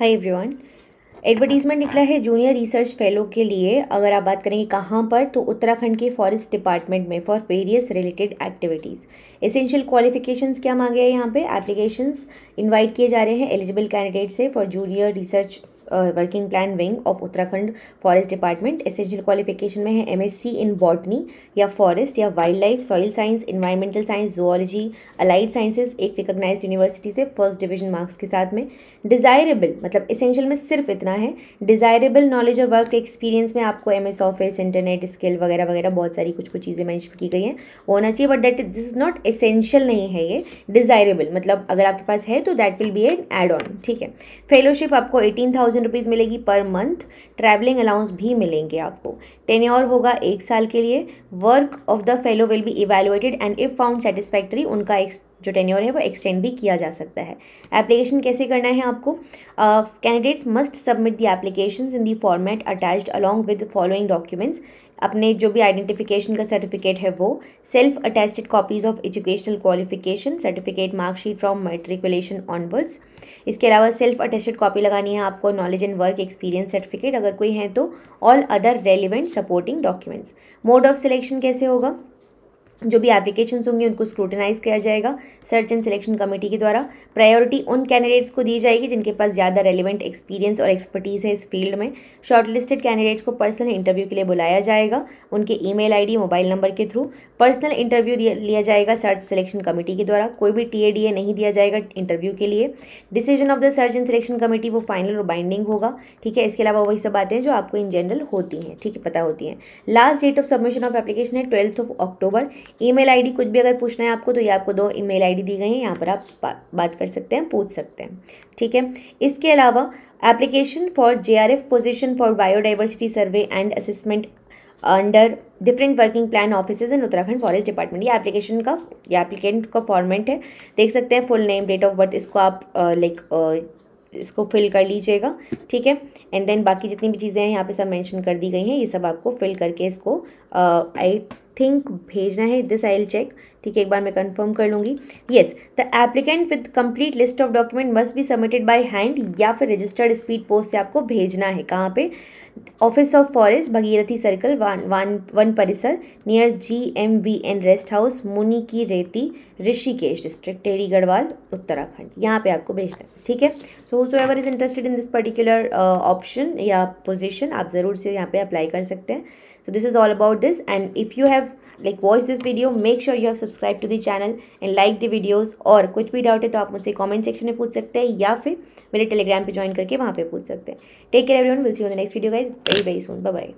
hi everyone advertisement निकला है junior research fellow के लिए अगर आप बात करेंगे कहाँ पर तो उत्तराखंड के फॉरेस्ट डिपार्टमेंट में for various related activities essential qualifications क्या मांगे हैं यहाँ पे एप्लीकेशंस इनवाइट किए जा रहे हैं एलिजिबल कैंडिडेट से for junior research working plan wing of Uttarakhand forest department essential qualification में है एमएससी इन बॉटनी या फॉरेस्ट या wildlife soil science environmental science zoology allied sciences एक रिकोगनाइज यूनिवर्सिटी से फर्स्ट डिविजन मार्क्स के साथ में डिज़ायरेबल मतलब एसेंशियल में सिर्फ इतना है डिज़ायरेबल नॉलेज और वर्क एक्सपीरियंस में आपको एम ऑफिस इंटरनेट स्किल वगैरह वगैरह बहुत सारी कुछ कुछ चीज़ें मैंशन की गई हैं होना चाहिए but that this is not essential नहीं है ये डिज़ायरेबल मतलब अगर आपके पास है तो that will be an add on ठीक है फेलोशिप आपको एटीन थाउजेंड थाउजेंड रुपीज़ मिलेगी पर मंथ ट्रैवलिंग अलाउंस भी मिलेंगे आपको टेन्योर होगा एक साल के लिए work of the fellow will be evaluated and if found satisfactory उनका जो टेन्योर है वो एक्सटेंड भी किया जा सकता है एप्लीकेशन कैसे करना है आपको candidates must submit the application in the format attached along with following documents अपने जो भी आइडेंटिफिकेशन का सर्टिफिकेट है वो self attested copies of educational qualification certificate marksheet from matriculation onwards इसके अलावा सेल्फ अटेस्टेड कॉपी लगानी है आपको knowledge and work experience certificate अगर कोई है तो all other relevant supporting documents mode of selection कैसे होगा जो भी एप्लीकेशंस होंगी उनको स्क्रूटिनाइज किया जाएगा सर्च एंड सिलेक्शन कमेटी के द्वारा प्रायोरिटी उन कैंडिडेट्स को दी जाएगी जिनके पास ज़्यादा रेलिवेंट एक्सपीरियंस और एक्सपर्टीज़ है इस फील्ड में शॉर्टलिस्टेड कैंडिडेट्स को पर्सनल इंटरव्यू के लिए बुलाया जाएगा उनके ईमेल आईडी मोबाइल नंबर के थ्रू पर्सनल इंटरव्यू लिया जाएगा सर्च सिलेक्शन कमेटी के द्वारा कोई भी टी नहीं दिया जाएगा इंटरव्यू के लिए decision of the search and selection committee वो फाइनल और बाइंडिंग होगा ठीक है इसके अलावा वही सब बातें जो आपको इन जनरल होती हैं ठीक है पता होती हैं last date of submission of application है twelfth of October email ID कुछ भी अगर पूछना है आपको तो ये आपको दो ईमेल आईडी दी गई है यहाँ पर आप बात कर सकते हैं पूछ सकते हैं ठीक है इसके अलावा application for J R F position for biodiversity survey and assessment under different working plan offices in Uttarakhand forest department ये एप्लीकेशन का या एप्लीकेंट का फॉर्मेट है देख सकते हैं full name date of birth इसको आप लाइक इसको फिल कर लीजिएगा ठीक है एंड देन बाकी जितनी भी चीज़ें हैं यहाँ पे सब मेंशन कर दी गई हैं ये सब आपको फिल करके इसको आई थिंक भेजना है दिस आई विल चेक ठीक है एक बार मैं कंफर्म कर लूँगी yes the applicant with complete list of document must be submitted by hand या फिर रजिस्टर्ड स्पीड पोस्ट से आपको भेजना है कहाँ पे office of forest Bhagirathi circle one one one परिसर near G M V N rest house Muni ki Reti Rishikesh district Tehri Garhwal Uttarakhand यहाँ पे आपको भेजना है ठीक है so so ever is interested in this particular option या पोजिशन आप ज़रूर से यहाँ पे अप्लाई कर सकते हैं so this is all about this and if you have like watch this video make sure you have subscribe to the channel and like the videos और कुछ भी डाउट है तो आप मुझसे कॉमेंट सेक्शन में पूछ सकते हैं या फिर मेरे टेलीग्राम पर ज्वाइन करके वहाँ पर पूछ सकते हैं take care everyone will see you the next video guys very very soon bye